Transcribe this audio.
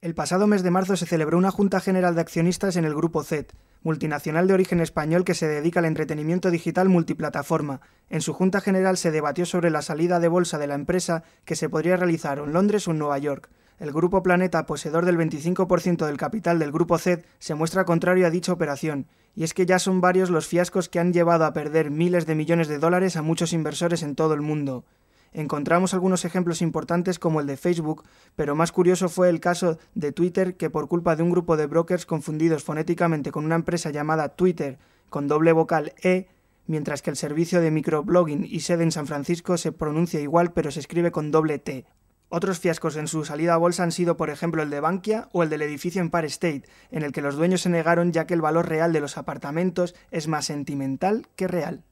El pasado mes de marzo se celebró una Junta General de Accionistas en el Grupo Z, multinacional de origen español que se dedica al entretenimiento digital multiplataforma. En su Junta General se debatió sobre la salida de bolsa de la empresa que se podría realizar en Londres o en Nueva York. El Grupo Planeta, poseedor del 25% del capital del Grupo Z, se muestra contrario a dicha operación, y es que ya son varios los fiascos que han llevado a perder miles de millones de dólares a muchos inversores en todo el mundo. Encontramos algunos ejemplos importantes como el de Facebook, pero más curioso fue el caso de Twitter que por culpa de un grupo de brokers confundidos fonéticamente con una empresa llamada Twitter con doble vocal E, mientras que el servicio de microblogging y sede en San Francisco se pronuncia igual pero se escribe con doble T. Otros fiascos en su salida a bolsa han sido, por ejemplo, el de Bankia o el del edificio en Empire State, en el que los dueños se negaron ya que el valor real de los apartamentos es más sentimental que real.